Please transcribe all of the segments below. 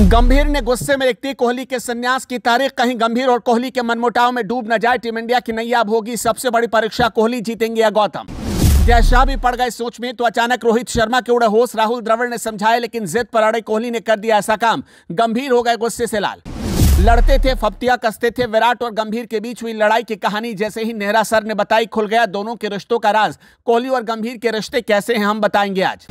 गंभीर ने गुस्से में देखती कोहली के सन्यास की तारीख कहीं गंभीर और कोहली के मनमुटाव में डूब न जाए टीम इंडिया की नैयाब होगी सबसे बड़ी परीक्षा कोहली जीतेंगे या गौतम जय शाह भी पड़ गए सोच में तो अचानक रोहित शर्मा के उड़े होश राहुल द्रविड़ ने समझाया लेकिन जिद पर अड़े कोहली ने कर दिया ऐसा काम गंभीर हो गए गुस्से से लाल लड़ते थे फप्तिया कसते थे विराट और गंभीर के बीच हुई लड़ाई की कहानी जैसे ही नेहरा सर ने बताई खुल गया दोनों के रिश्तों का राज कोहली और गंभीर के रिश्ते कैसे हैं हम बताएंगे आज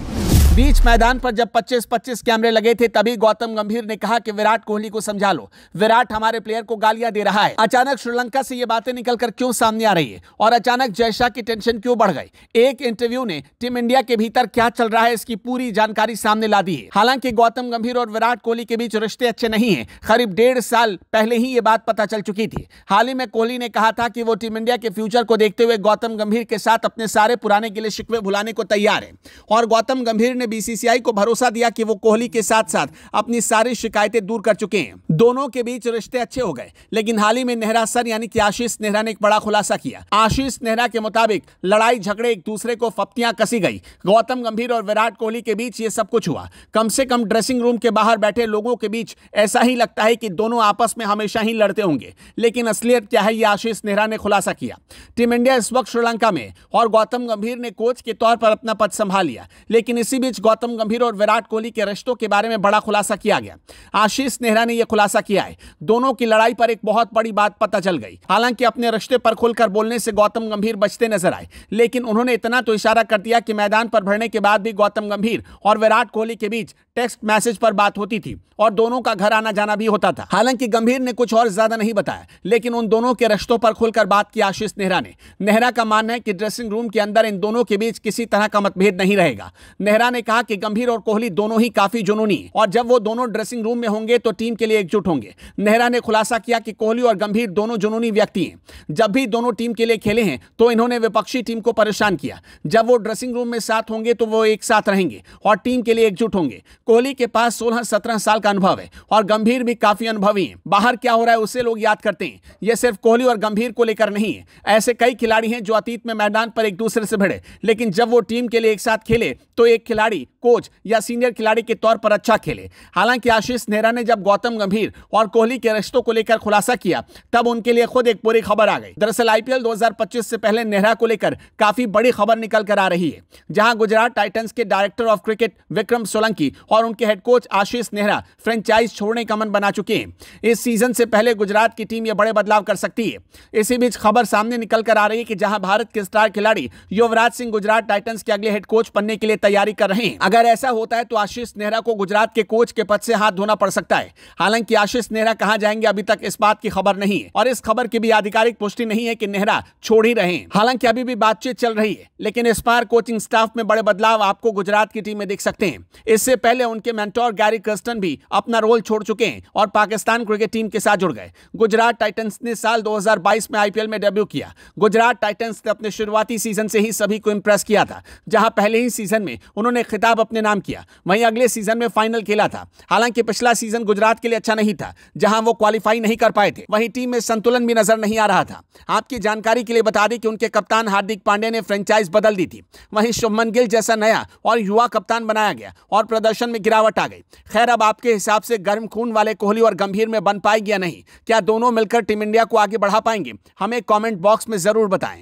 बीच मैदान पर जब 25-25 कैमरे लगे थे तभी गौतम गंभीर ने कहा कि विराट कोहली को समझा लो विराट हमारे प्लेयर को गालियां दे रहा है अचानक श्रीलंका से ये बातें निकलकर क्यों सामने आ रही है और अचानक जयशाह की टेंशन क्यों बढ़ गई एक इंटरव्यू ने टीम इंडिया के भीतर क्या चल रहा है इसकी पूरी जानकारी सामने ला दी है हालांकि गौतम गंभीर और विराट कोहली के बीच रिश्ते अच्छे नहीं है करीब डेढ़ साल पहले ही ये बात पता चल चुकी थी हाल ही में कोहली ने कहा था कि वो टीम इंडिया के फ्यूचर को देखते हुए गौतम गंभीर के साथ अपने सारे पुराने गिले शिकवे भुलाने को तैयार है और गौतम गंभीर ने बीसीसीआई को भरोसा दिया कि वो कोहली के साथ साथ अपनी सारी शिकायतें दूर कर चुके हैं दोनों के बीच रिश्ते अच्छे हो गए लेकिन हाल ही में नेहरा सर यानी कि आशीष नेहरा ने एक बड़ा खुलासा किया आशीष नेहरा के मुताबिक लड़ाई झगड़े एक दूसरे को फप्तियां कसी गई गौतम गंभीर और विराट कोहली के बीच ये सब कुछ हुआ कम से कम ड्रेसिंग रूम के बाहर बैठे लोगों के बीच ऐसा ही लगता है कि दोनों आपस में हमेशा ही लड़ते होंगे लेकिन असलियत क्या है ये आशीष नेहरा ने खुलासा किया टीम इंडिया इस वक्त श्रीलंका में और गौतम गंभीर ने कोच के तौर पर अपना पद संभाल लिया लेकिन इसी बीच बीच गौतम गंभीर और विराट कोहली के रिश्तों के बारे में बड़ा खुलासा किया गया आशीष नेहरा ने यह खुलासा किया है दोनों की लड़ाई पर एक बहुत बड़ी बात पता चल गई हालांकि अपने रिश्ते पर खुलकर बोलने से गौतम गंभीर बचते नजर आए लेकिन उन्होंने इतना तो इशारा कर दिया कि मैदान पर भरने के बाद भी गौतम गंभीर और विराट कोहली के बीच टेक्स्ट मैसेज पर बात होती थी और दोनों का घर आना जाना भी होता था हालांकि गंभीर ने कुछ और ज्यादा नहीं बताया लेकिन उन दोनों के रिश्तों पर खुलकर बात की आशीष नेहरा ने नेहरा का मानना है कि ड्रेसिंग रूम के अंदर इन दोनों के बीच किसी तरह का मतभेद नहीं रहेगा नेहरा ने कहा कि गंभीर और कोहली दोनों ही काफी जुनूनी और जब वो दोनों ड्रेसिंग रूम में होंगे तो टीम के लिए एकजुट होंगे नेहरा ने खुलासा किया कि कोहली और गंभीर दोनों जुनूनी व्यक्ति हैं जब भी दोनों टीम के लिए खेले हैं तो इन्होंने विपक्षी टीम को परेशान किया जब वो ड्रेसिंग रूम में साथ होंगे तो वो एक साथ रहेंगे और टीम के लिए एकजुट होंगे कोहली के पास 16-17 साल का अनुभव है और गंभीर भी काफी अनुभवी है बाहर क्या हो रहा है उसे लोग याद करते हैं यह सिर्फ कोहली और गंभीर को लेकर नहीं है ऐसे कई खिलाड़ी हैं जो अतीत में मैदान पर एक दूसरे से भिड़े लेकिन जब वो टीम के लिए एक साथ खेले तो एक खिलाड़ी कोच या सीनियर खिलाड़ी के तौर पर अच्छा खेले हालांकि आशीष नेहरा ने जब गौतम गंभीर और कोहली के रिश्तों को लेकर खुलासा किया तब उनके लिए खुद एक बुरी खबर आ गई दरअसल आईपीएल दो से पहले नेहरा को लेकर काफी बड़ी खबर निकल कर आ रही है जहां गुजरात टाइटन्स के director of cricket Vikram Solanki और उनके head coach Ashish Nehra franchise छोड़ने का मन बना चुके हैं इस सीजन से पहले गुजरात की टीम यह बड़े बदलाव कर सकती है इसी बीच खबर सामने निकल कर आ रही है कि जहां भारत के स्टार खिलाड़ी युवराज सिंह गुजरात टाइटन्स के अगले हेड कोच बनने के लिए तैयारी कर रहे हैं अगर ऐसा होता है तो आशीष नेहरा को गुजरात के कोच के पद से हाथ धोना पड़ सकता है हालांकि आशीष नेहरा कहाँ जाएंगे अभी तक इस बात की खबर नहीं है और इस खबर की भी आधिकारिक पुष्टि नहीं है कि नेहरा छोड़ ही रहे हालांकि अभी भी बातचीत चल रही है लेकिन इस बार कोचिंग स्टाफ में बड़े बदलाव आपको गुजरात की टीम में देख सकते हैं इससे पहले पहले उनके मेंटोर गैरी कर्स्टन भी अपना रोल छोड़ चुके हैं और पाकिस्तान क्रिकेट टीम के साथ जुड़ गए गुजरात टाइटंस ने साल 2022 में आईपीएल में डेब्यू किया गुजरात टाइटंस ने अपने शुरुआती सीजन से ही सभी को इंप्रेस किया था जहां पहले ही सीजन में उन्होंने खिताब अपने नाम किया वहीं अगले सीजन में फाइनल खेला था हालांकि पिछला सीजन गुजरात के लिए अच्छा नहीं था जहां वो क्वालिफाई नहीं कर पाए थे वहीं टीम में संतुलन भी नजर नहीं आ रहा था आपकी जानकारी के लिए बता दें कि उनके कप्तान हार्दिक पांडे ने फ्रेंचाइज बदल दी थी वहीं शुभमन गिल जैसा नया और युवा कप्तान बनाया गया और प्रदर्शन में गिरावट आ गई खैर अब आपके हिसाब से गर्म खून वाले कोहली और गंभीर में बन पाएगी या नहीं क्या दोनों मिलकर टीम इंडिया को आगे बढ़ा पाएंगे हमें कॉमेंट बॉक्स में ज़रूर बताएं